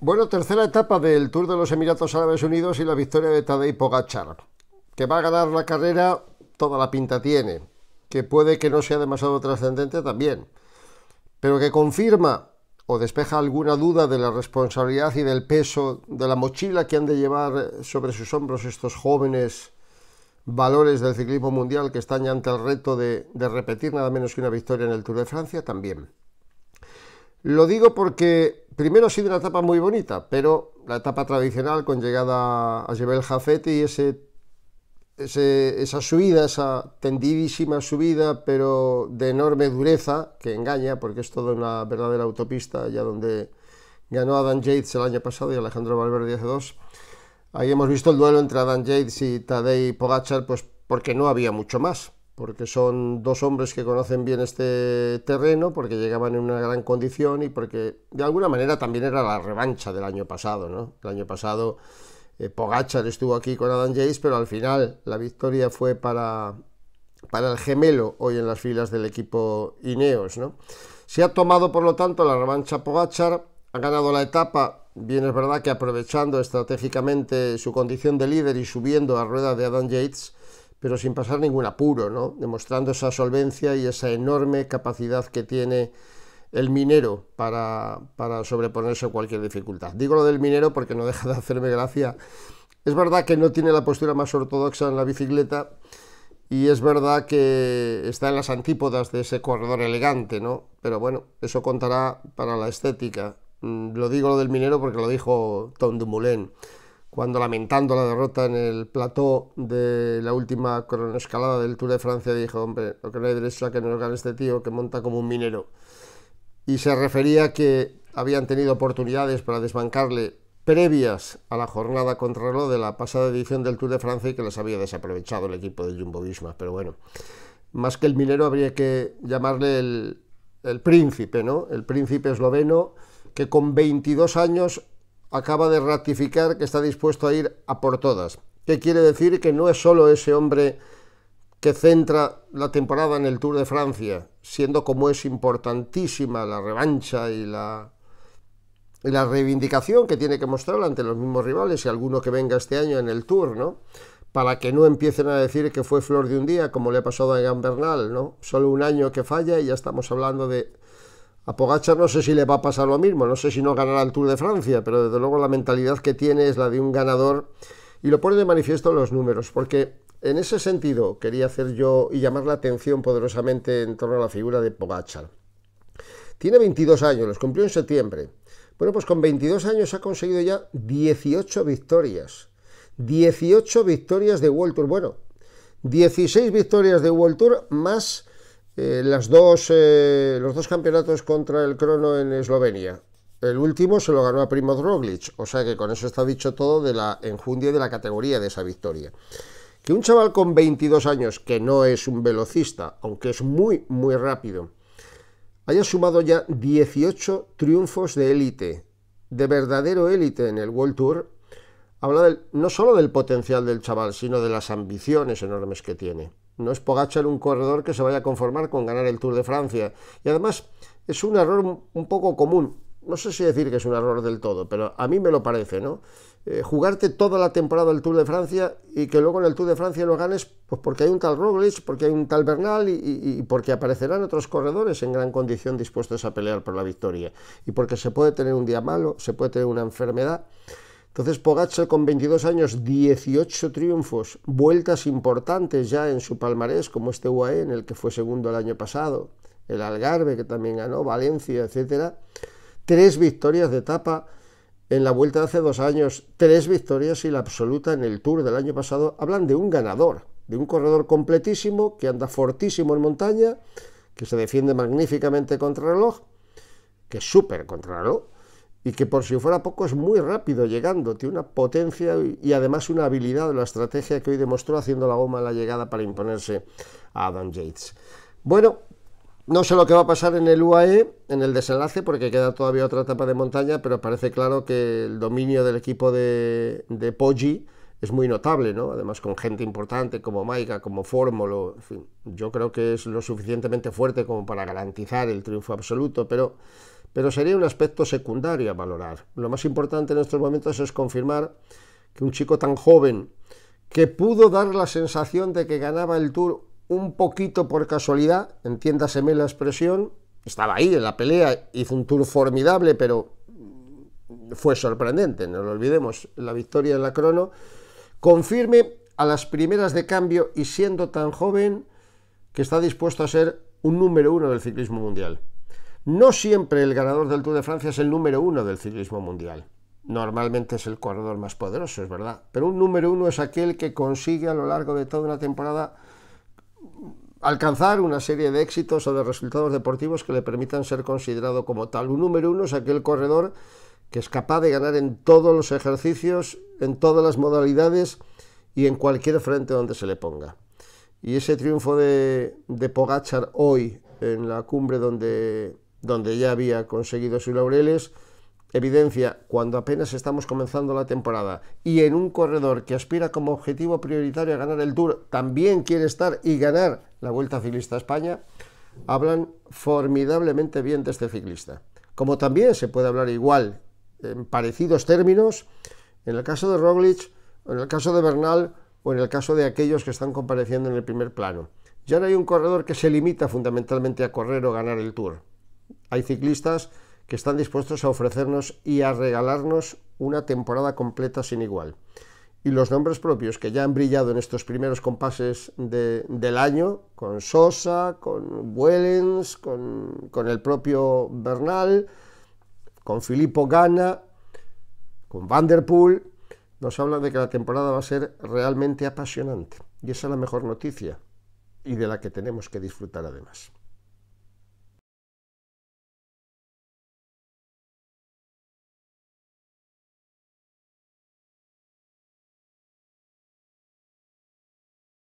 Bueno, tercera etapa del Tour de los Emiratos Árabes Unidos y la victoria de Tadej Pogachar, que va a ganar la carrera, toda la pinta tiene, que puede que no sea demasiado trascendente también, pero que confirma o despeja alguna duda de la responsabilidad y del peso de la mochila que han de llevar sobre sus hombros estos jóvenes valores del ciclismo mundial que están ya ante el reto de, de repetir nada menos que una victoria en el Tour de Francia también. Lo digo porque primero ha sido una etapa muy bonita, pero la etapa tradicional con llegada a Jebel jafete y ese, esa subida, esa tendidísima subida, pero de enorme dureza, que engaña porque es toda una verdadera autopista, ya donde ganó Adam Yates el año pasado y Alejandro Valverde hace dos. Ahí hemos visto el duelo entre Adam Yates y Tadej Pogachar, pues porque no había mucho más porque son dos hombres que conocen bien este terreno, porque llegaban en una gran condición y porque de alguna manera también era la revancha del año pasado, El año pasado eh, Pogachar estuvo aquí con Adam Yates, pero al final la victoria fue para, el gemelo hoy en las filas del equipo Ineos, Se ha tomado, por lo tanto, la revancha Pogachar, ha ganado la etapa, bien es verdad que aprovechando estratégicamente su condición de líder y subiendo a rueda de Adam Yates, pero sin pasar ningún apuro, ¿no? demostrando esa solvencia y esa enorme capacidad que tiene el minero para, sobreponerse a cualquier dificultad. Digo lo del minero porque no deja de hacerme gracia. Es verdad que no tiene la postura más ortodoxa en la bicicleta y es verdad que está en las antípodas de ese corredor elegante, ¿no? Pero bueno, eso contará para la estética. Mm, lo digo lo del minero porque lo dijo Tom Dumoulin cuando lamentando la derrota en el plató de la última cronoescalada del Tour de Francia dijo, hombre, lo que no hay derecho a que nos gane este tío que monta como un minero. Y se refería que habían tenido oportunidades para desbancarle previas a la jornada contra contrarreloj de la pasada edición del Tour de Francia y que las había desaprovechado el equipo de Jumbo Visma. Pero bueno, más que el minero habría que llamarle el, el príncipe, ¿no? El príncipe esloveno que con 22 años acaba de ratificar que está dispuesto a ir a por todas. ¿Qué quiere decir? Que no es solo ese hombre que centra la temporada en el Tour de Francia, siendo como es importantísima la revancha y la, la reivindicación que tiene que mostrar ante los mismos rivales y alguno que venga este año en el Tour, ¿no? Para que no empiecen a decir que fue flor de un día, como le ha pasado a Egan Bernal, ¿no? Solo un año que falla y ya estamos hablando de a Pogachar no sé si le va a pasar lo mismo, no sé si no ganará el Tour de Francia, pero desde luego la mentalidad que tiene es la de un ganador y lo pone de manifiesto los números, porque en ese sentido quería hacer yo y llamar la atención poderosamente en torno a la figura de Pogachar. Tiene 22 años, los cumplió en septiembre. Bueno, pues con 22 años ha conseguido ya 18 victorias. 18 victorias de World Tour. Bueno, 16 victorias de World Tour más eh, eh, los dos campeonatos contra el crono en Eslovenia. El último se lo ganó a Primo Roglic, o sea que con eso está dicho todo de la enjundia de la categoría de esa victoria. Que un chaval con 22 años, que no es un velocista, aunque es muy, muy rápido, haya sumado ya 18 triunfos de élite, de verdadero élite en el World Tour, habla no solo del potencial del chaval, sino de las ambiciones enormes que tiene. No es Pogachar un corredor que se vaya a conformar con ganar el Tour de Francia. Y además es un error un poco común. No sé si decir que es un error del todo, pero a mí me lo parece, ¿no? Eh, jugarte toda la temporada del Tour de Francia y que luego en el Tour de Francia lo ganes pues porque hay un tal Roglic, porque hay un tal Bernal y, y porque aparecerán otros corredores en gran condición dispuestos a pelear por la victoria. Y porque se puede tener un día malo, se puede tener una enfermedad. Entonces Pogacar con 22 años, 18 triunfos, vueltas importantes ya en su palmarés, como este UAE en el que fue segundo el año pasado, el Algarve que también ganó, Valencia, etcétera, tres victorias de etapa en la vuelta de hace dos años, tres victorias y la absoluta en el Tour del año pasado, hablan de un ganador, de un corredor completísimo que anda fortísimo en montaña, que se defiende magníficamente contra el reloj, que es súper contra el reloj y que por si fuera poco es muy rápido llegando, tiene una potencia y además una habilidad, la estrategia que hoy demostró haciendo la goma en la llegada para imponerse a Adam Yates. Bueno, no sé lo que va a pasar en el UAE, en el desenlace, porque queda todavía otra etapa de montaña, pero parece claro que el dominio del equipo de, Poggi es muy notable, ¿no? Además con gente importante como Maica, como Formolo. yo creo que es lo suficientemente fuerte como para garantizar el triunfo absoluto, pero pero sería un aspecto secundario a valorar. Lo más importante en estos momentos es confirmar que un chico tan joven que pudo dar la sensación de que ganaba el Tour un poquito por casualidad, entiéndaseme la expresión, estaba ahí en la pelea, hizo un Tour formidable, pero fue sorprendente, no lo olvidemos, la victoria en la crono, confirme a las primeras de cambio y siendo tan joven que está dispuesto a ser un número uno del ciclismo mundial. No siempre el ganador del Tour de Francia es el número uno del ciclismo mundial. Normalmente es el corredor más poderoso, es verdad. Pero un número uno es aquel que consigue a lo largo de toda una temporada alcanzar una serie de éxitos o de resultados deportivos que le permitan ser considerado como tal. Un número uno es aquel corredor que es capaz de ganar en todos los ejercicios, en todas las modalidades y en cualquier frente donde se le ponga. Y ese triunfo de, de Pogachar hoy en la cumbre donde donde ya había conseguido sus laureles, evidencia cuando apenas estamos comenzando la temporada y en un corredor que aspira como objetivo prioritario a ganar el Tour, también quiere estar y ganar la Vuelta Ciclista a España, hablan formidablemente bien de este ciclista. Como también se puede hablar igual, en parecidos términos, en el caso de Roglic, en el caso de Bernal o en el caso de aquellos que están compareciendo en el primer plano. Ya no hay un corredor que se limita fundamentalmente a correr o ganar el Tour hay ciclistas que están dispuestos a ofrecernos y a regalarnos una temporada completa sin igual. Y los nombres propios que ya han brillado en estos primeros compases del año, con Sosa, con Wellens, con, el propio Bernal, con Filippo Ganna, con Vanderpool, nos hablan de que la temporada va a ser realmente apasionante. Y esa es la mejor noticia y de la que tenemos que disfrutar además.